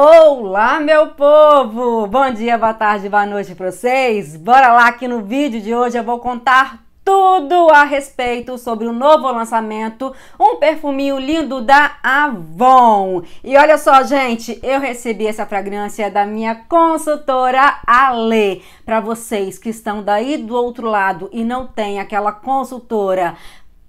Olá, meu povo! Bom dia, boa tarde, boa noite para vocês. Bora lá que no vídeo de hoje eu vou contar tudo a respeito sobre o novo lançamento, um perfuminho lindo da Avon. E olha só, gente, eu recebi essa fragrância da minha consultora Ale. Para vocês que estão daí do outro lado e não tem aquela consultora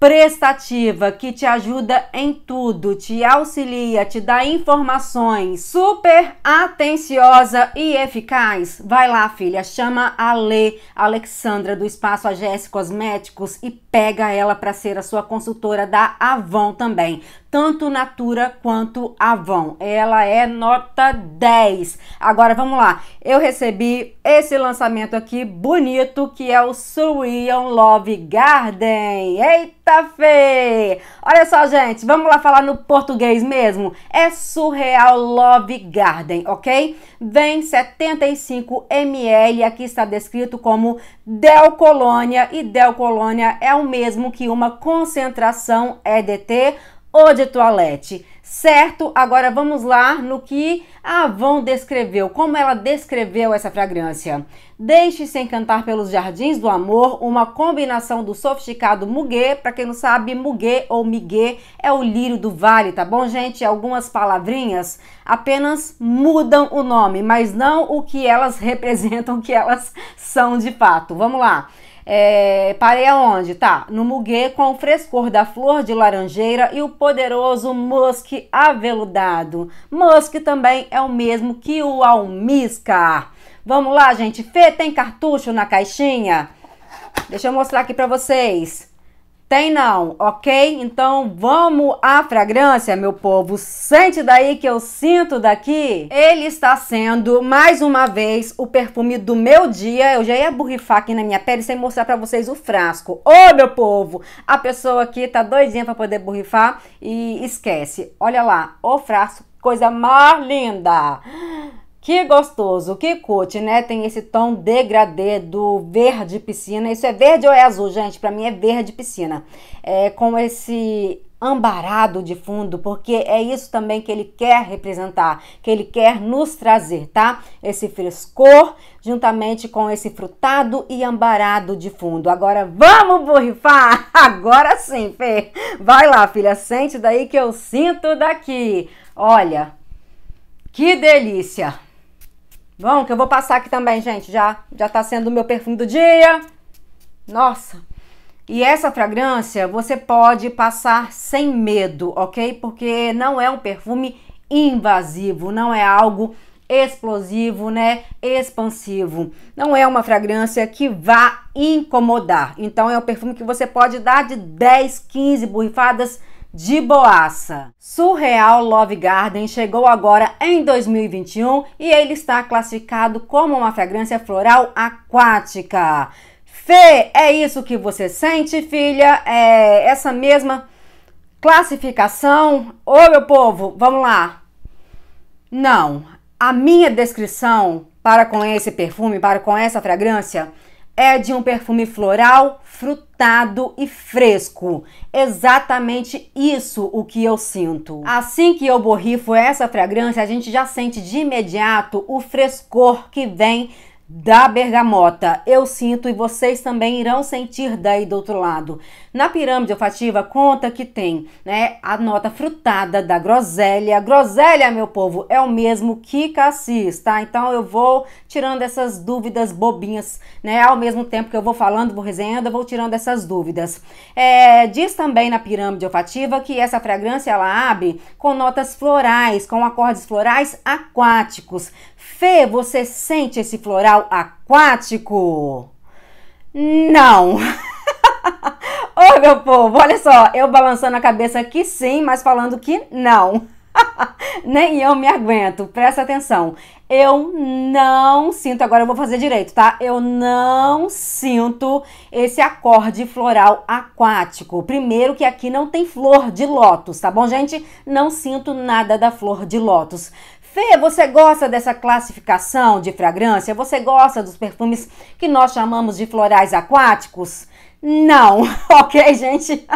prestativa que te ajuda em tudo, te auxilia, te dá informações, super atenciosa e eficaz. Vai lá, filha, chama a Lê Alexandra do Espaço AGS Cosméticos e pega ela para ser a sua consultora da Avon também, tanto Natura quanto Avon. Ela é nota 10. Agora vamos lá. Eu recebi esse lançamento aqui bonito que é o Surion Love Garden. Eita Feia. Olha só, gente, vamos lá falar no português mesmo. É Surreal Love Garden, ok? Vem 75 ml, aqui está descrito como Del Colônia e Del Colônia é o mesmo que uma concentração EDT ou de toalete. Certo, agora vamos lá no que a Avon descreveu, como ela descreveu essa fragrância. Deixe-se encantar pelos jardins do amor, uma combinação do sofisticado muguê, para quem não sabe, muguê ou miguê é o lírio do vale, tá bom, gente? Algumas palavrinhas apenas mudam o nome, mas não o que elas representam, o que elas são de fato. Vamos lá. É, parei aonde? Tá, no muguê com o frescor da flor de laranjeira e o poderoso musk aveludado. Musk também é o mesmo que o almisca. Vamos lá, gente. Fê, tem cartucho na caixinha? Deixa eu mostrar aqui para vocês. Tem não, ok? Então vamos à fragrância, meu povo. Sente daí que eu sinto daqui. Ele está sendo, mais uma vez, o perfume do meu dia. Eu já ia borrifar aqui na minha pele sem mostrar para vocês o frasco. Ô, meu povo! A pessoa aqui tá doidinha para poder borrifar e esquece. Olha lá, o frasco, coisa mais linda! Que gostoso, que cute, né? Tem esse tom degradê do verde piscina. Isso é verde ou é azul, gente? Para mim é verde piscina. É com esse ambarado de fundo, porque é isso também que ele quer representar, que ele quer nos trazer, tá? Esse frescor juntamente com esse frutado e ambarado de fundo. Agora vamos borrifar? Agora sim, Fê. Vai lá, filha, sente daí que eu sinto daqui. Olha, que delícia! Bom, que eu vou passar aqui também, gente. Já, já tá sendo o meu perfume do dia. Nossa! E essa fragrância você pode passar sem medo, ok? Porque não é um perfume invasivo, não é algo explosivo, né? Expansivo. Não é uma fragrância que vá incomodar. Então é um perfume que você pode dar de 10, 15 borrifadas de boaça. Surreal Love Garden chegou agora em 2021 e ele está classificado como uma fragrância floral aquática. Fê, é isso que você sente, filha? É essa mesma classificação? Ô, meu povo, vamos lá. Não, a minha descrição para com esse perfume, para com essa fragrância, é de um perfume floral, frutado e fresco. Exatamente isso o que eu sinto. Assim que eu borrifo essa fragrância, a gente já sente de imediato o frescor que vem da bergamota. Eu sinto e vocês também irão sentir daí do outro lado. Na pirâmide olfativa conta que tem, né, a nota frutada da groselha. Groselha, meu povo, é o mesmo que cassis, tá? Então eu vou tirando essas dúvidas bobinhas, né? Ao mesmo tempo que eu vou falando, vou resenhando, eu vou tirando essas dúvidas. É, diz também na pirâmide olfativa que essa fragrância ela abre com notas florais, com acordes florais aquáticos. Fê, você sente esse floral aquático? Não! Oi, meu povo, olha só, eu balançando a cabeça que sim, mas falando que não. Nem eu me aguento, presta atenção. Eu não sinto, agora eu vou fazer direito, tá? Eu não sinto esse acorde floral aquático. Primeiro que aqui não tem flor de lótus, tá bom, gente? Não sinto nada da flor de lótus. Fê, você gosta dessa classificação de fragrância? Você gosta dos perfumes que nós chamamos de florais aquáticos? Não, ok, gente?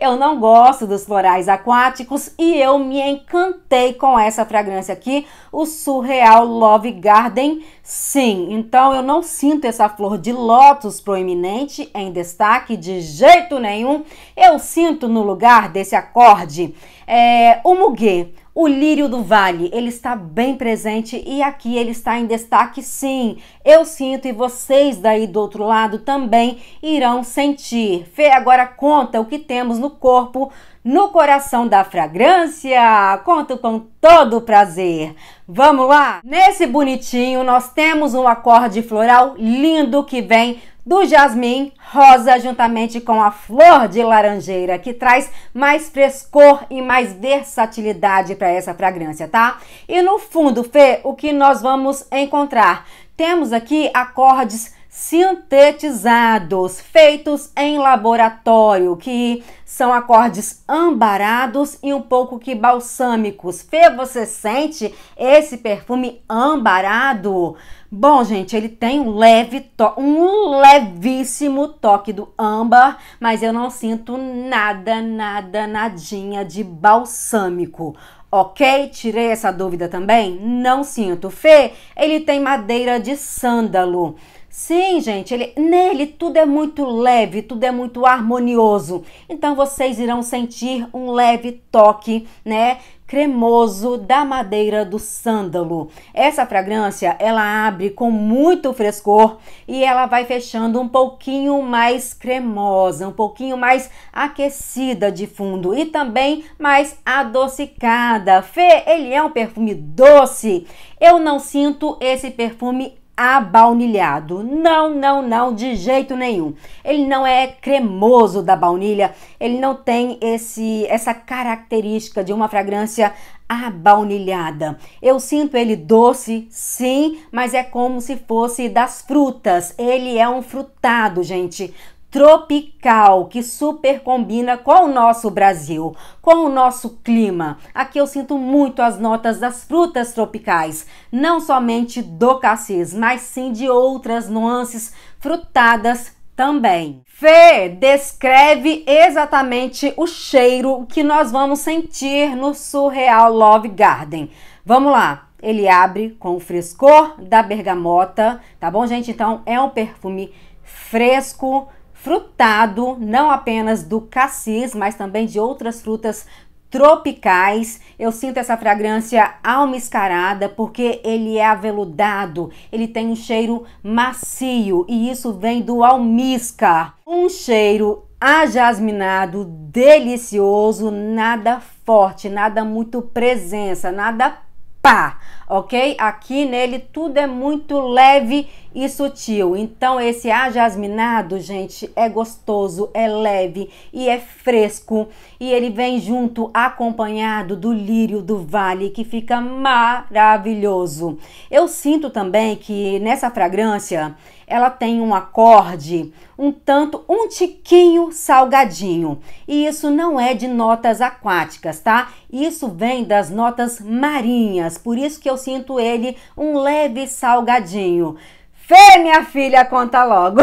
Eu não gosto dos florais aquáticos e eu me encantei com essa fragrância aqui, o Surreal Love Garden. Sim, então eu não sinto essa flor de lótus proeminente em destaque de jeito nenhum. Eu sinto no lugar desse acorde é, o muguê. O lírio do vale, ele está bem presente e aqui ele está em destaque sim. Eu sinto e vocês daí do outro lado também irão sentir. Fê agora conta o que temos no corpo, no coração da fragrância. Conto com todo prazer. Vamos lá? Nesse bonitinho nós temos um acorde floral lindo que vem do jasmim rosa juntamente com a flor de laranjeira, que traz mais frescor e mais versatilidade para essa fragrância, tá? E no fundo, Fê, o que nós vamos encontrar? Temos aqui acordes sintetizados, feitos em laboratório, que são acordes ambarados e um pouco que balsâmicos. Fê, você sente esse perfume ambarado? Bom, gente, ele tem um leve um levíssimo toque do âmbar, mas eu não sinto nada, nada, nadinha de balsâmico. Ok? Tirei essa dúvida também? Não sinto. Fê, ele tem madeira de sândalo. Sim, gente, ele, nele tudo é muito leve, tudo é muito harmonioso. Então vocês irão sentir um leve toque, né, cremoso da madeira do sândalo. Essa fragrância, ela abre com muito frescor e ela vai fechando um pouquinho mais cremosa, um pouquinho mais aquecida de fundo e também mais adocicada. Fê, ele é um perfume doce. Eu não sinto esse perfume abaunilhado. Não, não, não, de jeito nenhum. Ele não é cremoso da baunilha, ele não tem esse essa característica de uma fragrância abaunilhada. Eu sinto ele doce, sim, mas é como se fosse das frutas. Ele é um frutado, gente tropical, que super combina com o nosso Brasil, com o nosso clima. Aqui eu sinto muito as notas das frutas tropicais, não somente do cassis, mas sim de outras nuances frutadas também. Fê descreve exatamente o cheiro que nós vamos sentir no Surreal Love Garden. Vamos lá. Ele abre com o frescor da bergamota, tá bom, gente? Então é um perfume fresco, frutado, não apenas do cassis, mas também de outras frutas tropicais. Eu sinto essa fragrância almiscarada porque ele é aveludado, ele tem um cheiro macio e isso vem do almíscar. Um cheiro ajasminado, delicioso, nada forte, nada muito presença, nada pá ok? Aqui nele tudo é muito leve e sutil. Então esse ajasminado, gente, é gostoso, é leve e é fresco. E ele vem junto acompanhado do lírio do vale, que fica maravilhoso. Eu sinto também que nessa fragrância ela tem um acorde um tanto, um tiquinho salgadinho. E isso não é de notas aquáticas, tá? Isso vem das notas marinhas, por isso que eu sinto ele um leve salgadinho. Fê, minha filha, conta logo.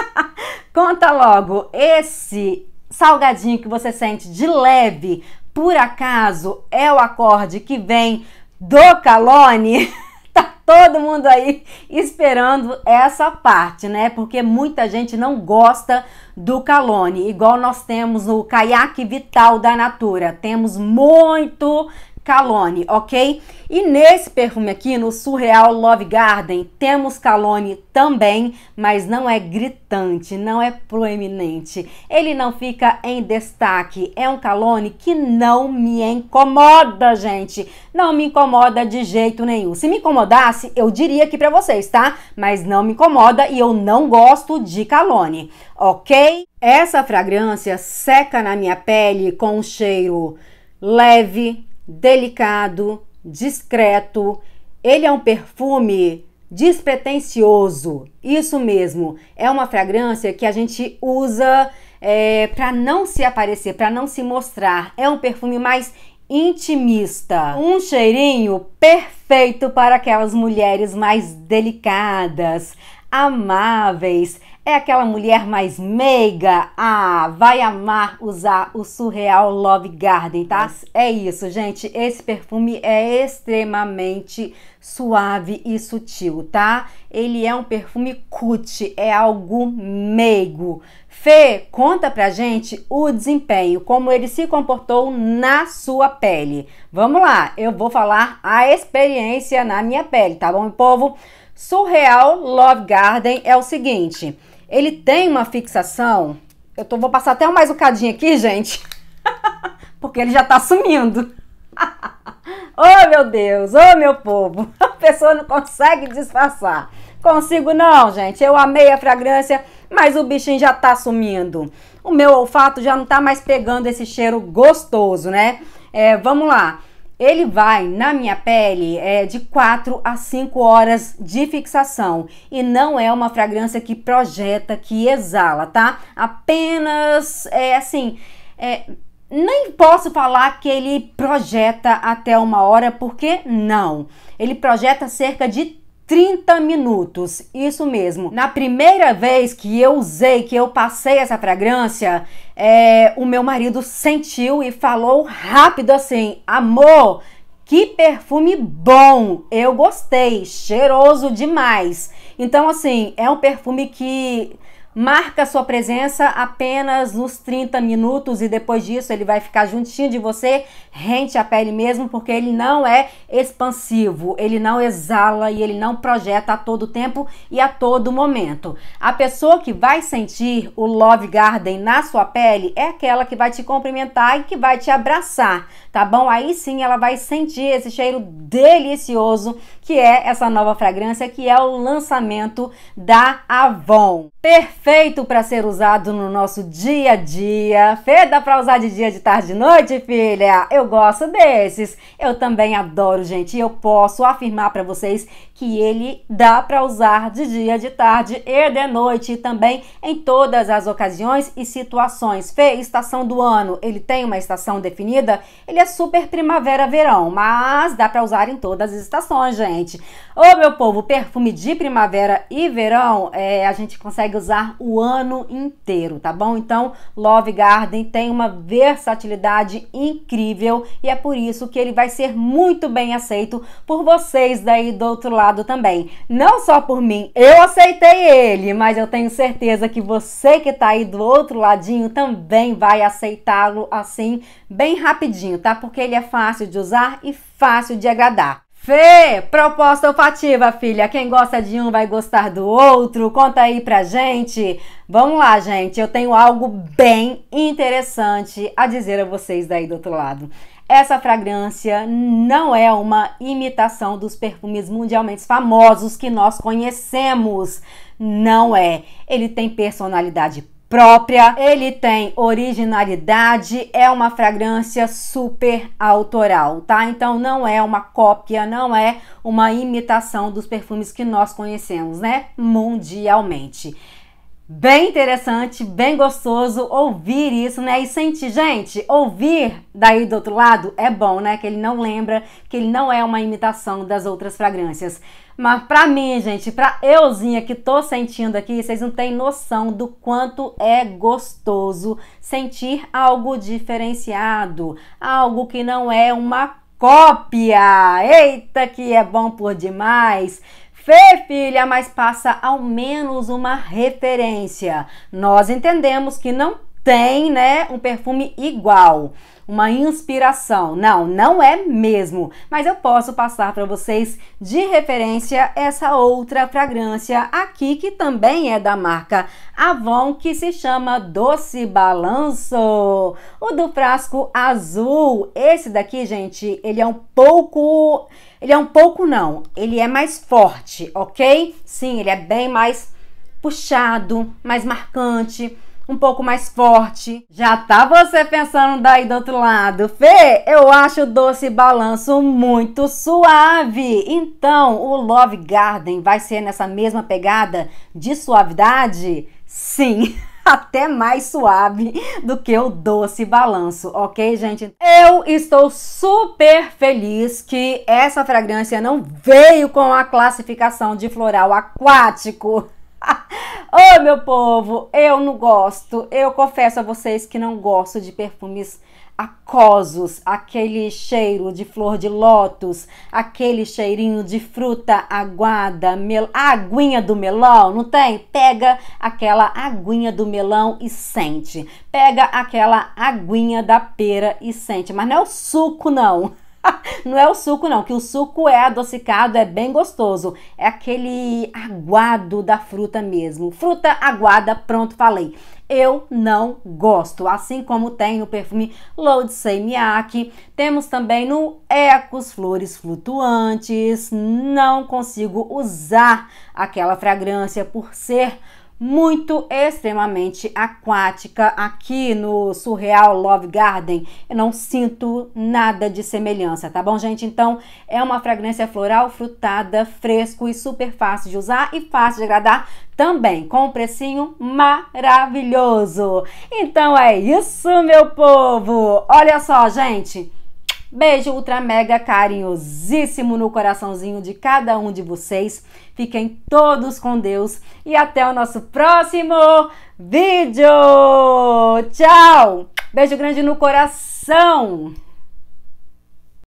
conta logo, esse salgadinho que você sente de leve, por acaso é o acorde que vem do Calone? tá todo mundo aí esperando essa parte, né? Porque muita gente não gosta do Calone, igual nós temos o Caiaque Vital da Natura. Temos muito Calone, ok? E nesse perfume aqui, no Surreal Love Garden, temos Calone também, mas não é gritante, não é proeminente. Ele não fica em destaque. É um Calone que não me incomoda, gente. Não me incomoda de jeito nenhum. Se me incomodasse, eu diria aqui pra vocês, tá? Mas não me incomoda e eu não gosto de Calone, ok? Essa fragrância seca na minha pele com um cheiro leve, delicado, discreto. Ele é um perfume despretensioso. Isso mesmo. É uma fragrância que a gente usa é, para não se aparecer, para não se mostrar. É um perfume mais intimista. Um cheirinho perfeito para aquelas mulheres mais delicadas, amáveis. É aquela mulher mais meiga? Ah, vai amar usar o Surreal Love Garden, tá? Hum. É isso, gente. Esse perfume é extremamente suave e sutil, tá? Ele é um perfume cut, é algo meigo. Fê, conta pra gente o desempenho, como ele se comportou na sua pele. Vamos lá, eu vou falar a experiência na minha pele, tá bom, povo? Surreal Love Garden é o seguinte ele tem uma fixação. Eu tô, vou passar até mais um cadinho aqui, gente, porque ele já tá sumindo. oh, meu Deus, oh, meu povo, a pessoa não consegue disfarçar. Consigo não, gente. Eu amei a fragrância, mas o bichinho já tá sumindo. O meu olfato já não tá mais pegando esse cheiro gostoso, né? É, vamos lá. Ele vai na minha pele é, de 4 a 5 horas de fixação e não é uma fragrância que projeta, que exala, tá? Apenas é assim. É, nem posso falar que ele projeta até uma hora, porque não. Ele projeta cerca de 30 minutos, isso mesmo. Na primeira vez que eu usei, que eu passei essa fragrância, é, o meu marido sentiu e falou rápido assim: amor, que perfume bom! Eu gostei, cheiroso demais. Então, assim, é um perfume que marca sua presença apenas nos 30 minutos e depois disso ele vai ficar juntinho de você, rente à pele mesmo, porque ele não é expansivo, ele não exala e ele não projeta a todo tempo e a todo momento. A pessoa que vai sentir o Love Garden na sua pele é aquela que vai te cumprimentar e que vai te abraçar, tá bom? Aí sim ela vai sentir esse cheiro delicioso que é essa nova fragrância que é o lançamento da Avon. Perfeito! feito para ser usado no nosso dia a dia. Fê, dá para usar de dia, de tarde, de noite, filha? Eu gosto desses. Eu também adoro, gente. E eu posso afirmar para vocês que ele dá para usar de dia, de tarde e de noite e também em todas as ocasiões e situações. Fê, estação do ano, ele tem uma estação definida? Ele é super primavera-verão, mas dá para usar em todas as estações, gente. Ô meu povo, perfume de primavera e verão, é, a gente consegue usar o ano inteiro, tá bom? Então, Love Garden tem uma versatilidade incrível e é por isso que ele vai ser muito bem aceito por vocês daí do outro lado aprovado também. Não só por mim, eu aceitei ele, mas eu tenho certeza que você que tá aí do outro ladinho também vai aceitá-lo assim, bem rapidinho, tá? Porque ele é fácil de usar e fácil de agradar. Fê, proposta olfativa, filha. Quem gosta de um vai gostar do outro. Conta aí pra gente. Vamos lá, gente. Eu tenho algo bem interessante a dizer a vocês daí do outro lado. Essa fragrância não é uma imitação dos perfumes mundialmente famosos que nós conhecemos. Não é. Ele tem personalidade própria, ele tem originalidade, é uma fragrância super autoral, tá? Então não é uma cópia, não é uma imitação dos perfumes que nós conhecemos, né? Mundialmente. Bem interessante, bem gostoso ouvir isso, né? E sentir, gente, ouvir daí do outro lado é bom, né? Que ele não lembra, que ele não é uma imitação das outras fragrâncias. Mas pra mim, gente, pra euzinha que tô sentindo aqui, vocês não têm noção do quanto é gostoso sentir algo diferenciado, algo que não é uma cópia. Eita, que é bom por demais! Fê, filha, mas passa ao menos uma referência. Nós entendemos que não tem, né, um perfume igual uma inspiração. Não, não é mesmo, mas eu posso passar para vocês de referência essa outra fragrância aqui que também é da marca Avon, que se chama Doce Balanço. O do frasco azul, esse daqui, gente, ele é um pouco ele é um pouco não, ele é mais forte, ok? Sim, ele é bem mais puxado, mais marcante um pouco mais forte. Já tá você pensando daí do outro lado? Fê, eu acho o doce balanço muito suave. Então, o Love Garden vai ser nessa mesma pegada de suavidade? Sim até mais suave do que o doce balanço, ok, gente? Eu estou super feliz que essa fragrância não veio com a classificação de floral aquático. Ô oh, meu povo, eu não gosto. Eu confesso a vocês que não gosto de perfumes acosos, aquele cheiro de flor de lótus, aquele cheirinho de fruta aguada, mel... a aguinha do melão, não tem? Pega aquela aguinha do melão e sente. Pega aquela aguinha da pera e sente, mas não é o suco não. não é o suco, não, que o suco é adocicado, é bem gostoso. É aquele aguado da fruta mesmo. Fruta aguada, pronto, falei. Eu não gosto, assim como tem o perfume Loud Seimiaki, temos também no Ecos Flores Flutuantes. Não consigo usar aquela fragrância por ser muito extremamente aquática aqui no Surreal Love Garden. Eu não sinto nada de semelhança, tá bom, gente? Então, é uma fragrância floral frutada, fresco e super fácil de usar e fácil de agradar também, com um precinho maravilhoso. Então é isso, meu povo. Olha só, gente, Beijo ultra mega carinhosíssimo no coraçãozinho de cada um de vocês. Fiquem todos com Deus e até o nosso próximo vídeo. Tchau! Beijo grande no coração.